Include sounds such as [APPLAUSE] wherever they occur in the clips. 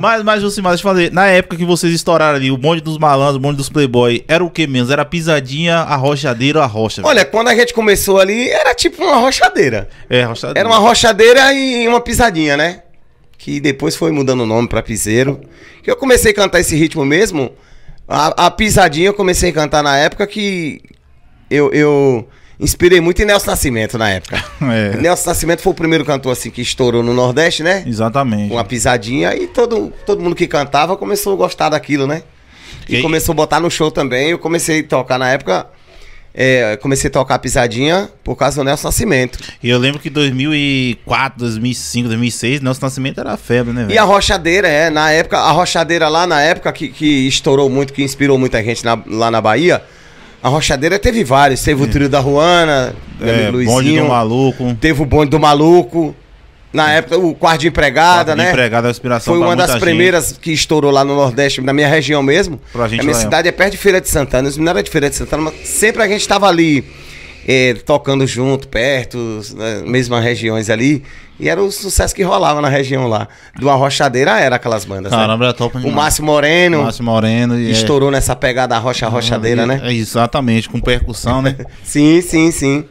Mas, mas, Josimar, deixa eu fazer. Na época que vocês estouraram ali, o bonde dos malandros, o bonde dos playboy, era o que menos? Era pisadinha, a rochadeira, a rocha? Olha, quando a gente começou ali, era tipo uma rochadeira. É, rochadeira. Era uma rochadeira e uma pisadinha, né? Que depois foi mudando o nome pra piseiro. que Eu comecei a cantar esse ritmo mesmo. A, a pisadinha eu comecei a cantar na época que eu, eu Inspirei muito em Nelson Nascimento na época. [LAUGHS] É. Nelson Nascimento foi o primeiro cantor assim que estourou no Nordeste, né? Exatamente. Uma pisadinha e todo, todo mundo que cantava começou a gostar daquilo, né? E, e... começou a botar no show também. Eu comecei a tocar na época. É, comecei a tocar pisadinha por causa do Nelson Nascimento. E eu lembro que 2004, 2005, 2006, Nelson Nascimento era febre, né? Véio? E a rochadeira, é, na época, a rochadeira lá na época que, que estourou muito, que inspirou muita gente na, lá na Bahia, a rochadeira teve vários. Teve o é. trio da Ruana, é, Luizinho. Bonde do Maluco. Teve o bonde do Maluco. Na época, o quarto de empregada, quarto de né? empregada, é a inspiração Foi uma das gente. primeiras que estourou lá no Nordeste, na minha região mesmo. Pra gente a minha é. cidade é perto de Feira de Santana. Não era de Feira de Santana, mas sempre a gente estava ali, eh, tocando junto, perto, nas né, mesmas regiões ali. E era o sucesso que rolava na região lá. Do Arrochadeira era aquelas bandas. Né? Caramba, né? top. Demais. O Márcio Moreno. O Márcio Moreno. É- estourou é... nessa pegada Arrocha Arrochadeira, né? É exatamente, com percussão, né? [LAUGHS] sim, sim, sim.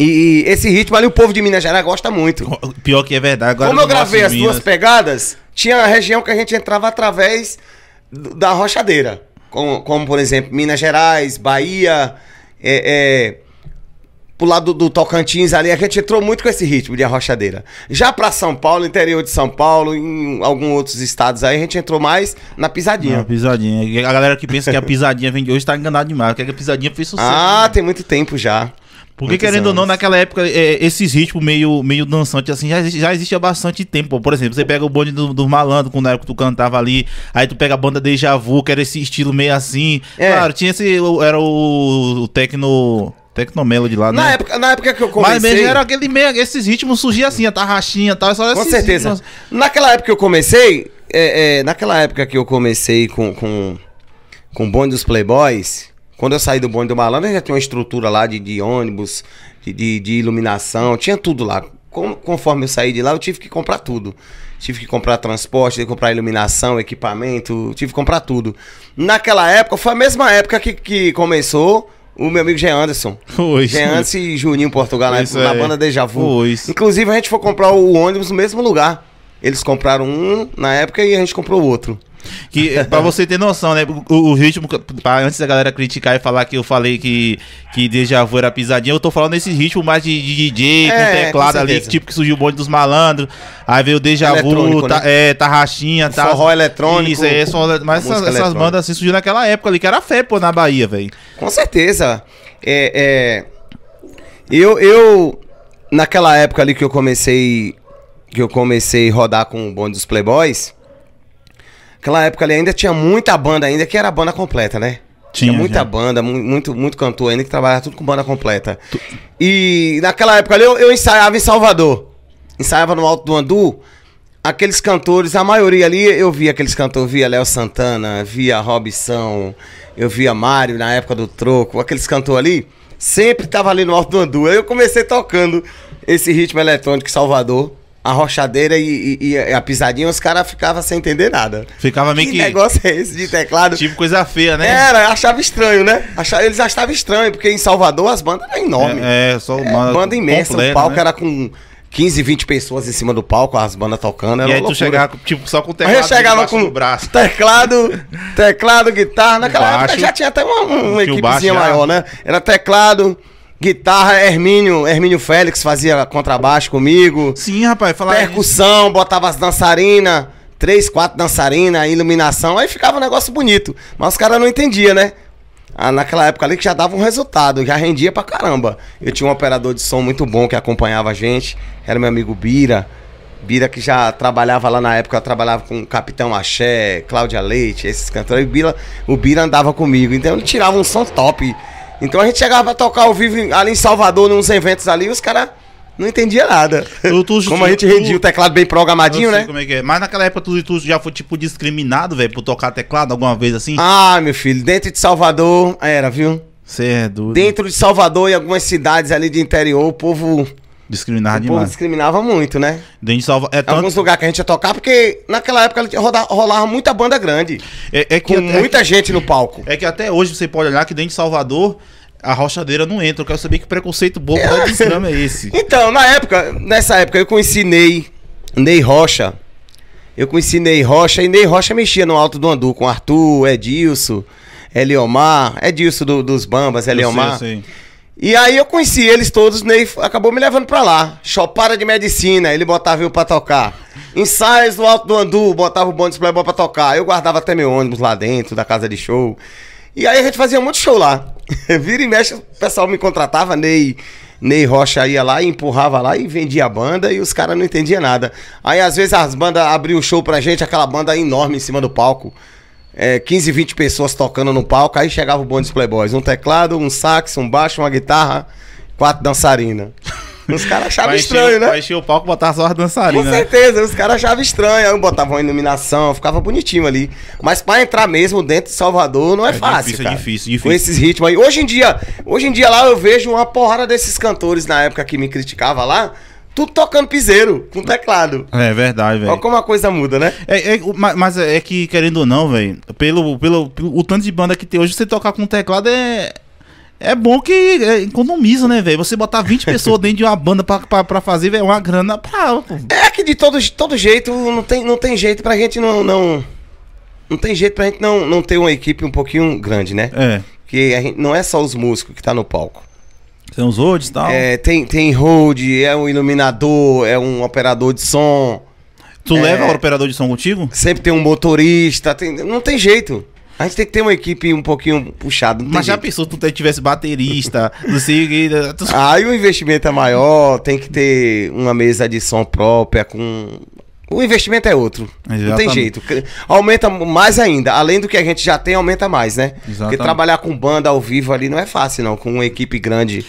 E, esse ritmo ali o povo de Minas Gerais gosta muito. Pior que é verdade. Agora Como eu gravei as duas pegadas, tinha a região que a gente entrava através da Rochadeira. Como, como por exemplo, Minas Gerais, Bahia, é, é, pro lado do Tocantins ali, a gente entrou muito com esse ritmo de arrochadeira. Já pra São Paulo, interior de São Paulo, em alguns outros estados aí, a gente entrou mais na pisadinha. Na pisadinha. A galera que pensa que a pisadinha vem de hoje tá enganada demais, porque a pisadinha fez sucesso. Ah, né? tem muito tempo já. Porque, Muitos querendo anos. ou não, naquela época, é, esses ritmos meio, meio dançantes, assim, já, já existe há bastante tempo. Por exemplo, você pega o bonde do, do malandro, quando na época tu cantava ali, aí tu pega a banda Deja Vu, que era esse estilo meio assim. É. Claro, tinha esse. Era o, o tecno tecnomelo de lá, né? Na época, na época que eu comecei. Mas mesmo era aquele meio, esses ritmos surgiam assim, a tarraxinha e tal. Só com certeza. Ritmos. Naquela época que eu comecei, é, é, naquela época que eu comecei com, com, com o bonde dos Playboys, quando eu saí do bonde do Malandro, já tinha uma estrutura lá de, de ônibus, de, de, de iluminação, tinha tudo lá. Com, conforme eu saí de lá, eu tive que comprar tudo. Tive que comprar transporte, tive que comprar iluminação, equipamento, tive que comprar tudo. Naquela época, foi a mesma época que, que começou o meu amigo Jean Anderson. Pois. Jean Anderson e Juninho Portugal na, é. banda Deja Vu. Pois. Inclusive, a gente foi comprar o ônibus no mesmo lugar. Eles compraram um na época e a gente comprou outro. Que, pra você ter noção, né? O, o ritmo, pra, antes da galera criticar e falar que eu falei que, que Deja Vu era pisadinha, eu tô falando desse ritmo mais de, de DJ, é, com teclado com ali, tipo que surgiu o bonde dos malandros. Aí veio Deja Vu, tá, né? é, Tarraxinha, tá. Forró eletrônico. Isso, é, só, mas essas, bandas assim surgiram naquela época ali, que era fé, pô, na Bahia, velho. Com certeza. É, é, Eu, eu, naquela época ali que eu comecei, que eu comecei a rodar com o bonde dos Playboys, Aquela época ali ainda tinha muita banda ainda, que era banda completa, né? Tinha, tinha muita já. banda, muito, muito cantor ainda que trabalhava tudo com banda completa. Tu... E naquela época ali eu, eu ensaiava em Salvador. Ensaiava no Alto do Andu aqueles cantores, a maioria ali, eu via aqueles cantores, via Léo Santana, via Robson, eu via Mário na época do Troco, aqueles cantores ali, sempre tava ali no Alto do Andu. Aí eu comecei tocando esse ritmo eletrônico em Salvador a rochadeira e, e, e a pisadinha, os caras ficavam sem entender nada. Ficava meio que. Que negócio é esse de teclado? Tipo coisa feia, né? Era, achava estranho, né? Achava, eles achavam estranho, porque em Salvador as bandas eram enormes. É, é só uma. É, banda imensa, completa, o palco né? era com. 15, 20 pessoas em cima do palco, as bandas tocando. Era e aí tu chegava, tipo, só com o teclado. Aí eu chegava com o braço. Teclado, teclado, guitarra. Naquela baixo, época já tinha até uma, uma equipezinha maior, né? Era teclado, Guitarra, Hermínio, Hermínio Félix fazia contrabaixo comigo. Sim, rapaz, falar Percussão, isso. botava as dançarinas, três, quatro dançarinas, iluminação, aí ficava um negócio bonito. Mas os caras não entendiam, né? Ah, naquela época ali que já dava um resultado, já rendia pra caramba. Eu tinha um operador de som muito bom que acompanhava a gente, era meu amigo Bira. Bira que já trabalhava lá na época, trabalhava com Capitão Axé, Cláudia Leite, esses cantores. E o Bira, o Bira andava comigo, então ele tirava um som top então a gente chegava pra tocar ao vivo ali em Salvador, nos eventos ali, os caras não entendia nada. Tu, tu, como a gente rendia o teclado bem programadinho, né? Como é que é. Mas naquela época tu, tu já foi, tipo, discriminado, velho, por tocar teclado alguma vez assim? Ah, meu filho, dentro de Salvador era, viu? Você é doido. Dentro de Salvador e algumas cidades ali de interior, o povo Discriminava demais. Povo discriminava muito, né? Dentro de Salva... é tanto... Alguns lugares que a gente ia tocar, porque naquela época rodava, rolava muita banda grande. É, é que com até... muita gente no palco. É que até hoje você pode olhar que dentro de Salvador a rochadeira não entra. Eu quero saber que preconceito bobo é. do é esse. Então, na época, nessa época, eu conheci Ney, Ney Rocha. Eu conheci Ney Rocha e Ney Rocha mexia no Alto do Andu com Arthur, Edilson, Eliomar, Edilson do, dos Bambas, Eliomar. Eu sei, eu sei. E aí eu conheci eles todos, Ney né, acabou me levando pra lá. Chopada de Medicina, ele botava eu pra tocar. Ensaios do Alto do Andu, botava o bonde Playboy pra tocar. Eu guardava até meu ônibus lá dentro da casa de show. E aí a gente fazia muito show lá. [LAUGHS] Vira e mexe, o pessoal me contratava, Ney... Ney Rocha ia lá e empurrava lá e vendia a banda e os caras não entendiam nada. Aí às vezes as bandas abriam um show pra gente, aquela banda enorme em cima do palco é, 15, 20 pessoas tocando no palco, aí chegava o bonde dos Playboys. Um teclado, um sax, um baixo, uma guitarra, quatro dançarinas. Os caras achavam estranho, né? Pra encher o palco, botar só as dançarinas. Com né? certeza, os caras achavam estranho. Aí botavam uma iluminação, ficava bonitinho ali. Mas pra entrar mesmo dentro de Salvador não é, é, é fácil, difícil, cara. É difícil, difícil. Com esses ritmos aí. Hoje em dia, hoje em dia lá eu vejo uma porrada desses cantores na época que me criticava lá tudo tocando piseiro com teclado. É verdade, velho. Olha como a coisa muda, né? É, é mas é que, querendo ou não, velho, pelo, pelo, pelo o tanto de banda que tem hoje, você tocar com teclado é. É bom que é, economiza, né, velho? Você botar 20 pessoas [LAUGHS] dentro de uma banda pra, pra, pra fazer, velho, é uma grana pra. É que de todo, todo jeito, não tem, não tem jeito pra gente não. Não, não tem jeito pra gente não, não ter uma equipe um pouquinho grande, né? É. Que a gente, não é só os músicos que tá no palco. Tem uns holds e tal? É, tem, tem hold, é um iluminador, é um operador de som. Tu é, leva o operador de som contigo? Sempre tem um motorista, tem, não tem jeito. A gente tem que ter uma equipe um pouquinho puxada. Mas já pensou se tu tivesse baterista, [LAUGHS] não sei o que. Né? Aí o investimento é maior, tem que ter uma mesa de som própria, com o investimento é outro. Exatamente. Não tem jeito. Aumenta mais ainda. Além do que a gente já tem, aumenta mais, né? Exatamente. Porque trabalhar com banda ao vivo ali não é fácil, não. Com uma equipe grande.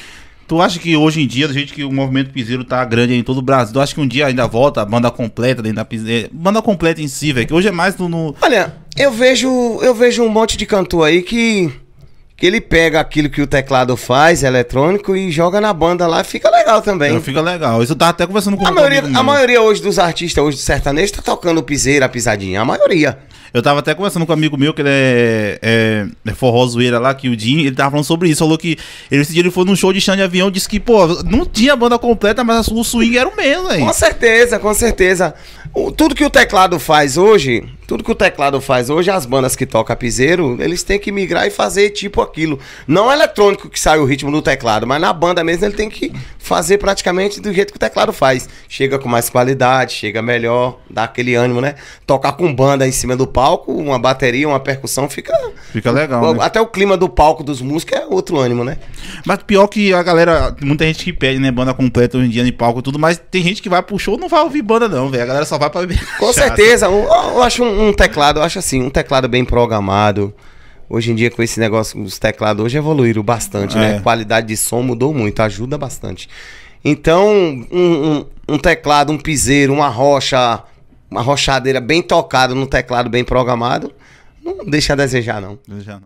Tu acha que hoje em dia, do jeito que o movimento piseiro tá grande em todo o Brasil, tu acha que um dia ainda volta a banda completa dentro da piseira? Eh, banda completa em si, velho. Que hoje é mais no, no. Olha, eu vejo. Eu vejo um monte de cantor aí que que ele pega aquilo que o teclado faz, eletrônico, e joga na banda lá, fica legal também. É, fica legal. Isso eu tava até conversando com a um maioria, A maioria hoje dos artistas, hoje do sertanejo, tá tocando piseira, pisadinha. A maioria. Eu tava até conversando com um amigo meu, que ele é, é, é forró zoeira lá, que o Jim, ele tava falando sobre isso. Falou que ele, esse dia ele foi num show de chão de avião, disse que, pô, não tinha banda completa, mas o swing era o mesmo, aí. Com certeza, com certeza. Tudo que o teclado faz hoje, tudo que o teclado faz hoje, as bandas que tocam piseiro, eles têm que migrar e fazer tipo aquilo. Não é eletrônico que sai o ritmo do teclado, mas na banda mesmo ele tem que fazer praticamente do jeito que o teclado faz. Chega com mais qualidade, chega melhor, dá aquele ânimo, né? Tocar com banda em cima do palco, uma bateria, uma percussão, fica. Fica legal. Né? Até o clima do palco dos músicos é outro ânimo, né? Mas pior que a galera, muita gente que pede, né, banda completa hoje em dia de palco e tudo, mas tem gente que vai pro show não vai ouvir banda, não, velho. A galera só vai pra beber. Com certeza. Eu, eu acho um, um, teclado, eu acho assim, um teclado bem programado. Hoje em dia, com esse negócio, os teclados hoje evoluíram bastante, né? é. né? A qualidade de som mudou muito, ajuda bastante. Então, um, um, um teclado, um piseiro, uma rocha, uma rochadeira bem tocada no teclado bem programado, não deixa a desejar, não. Desejar não.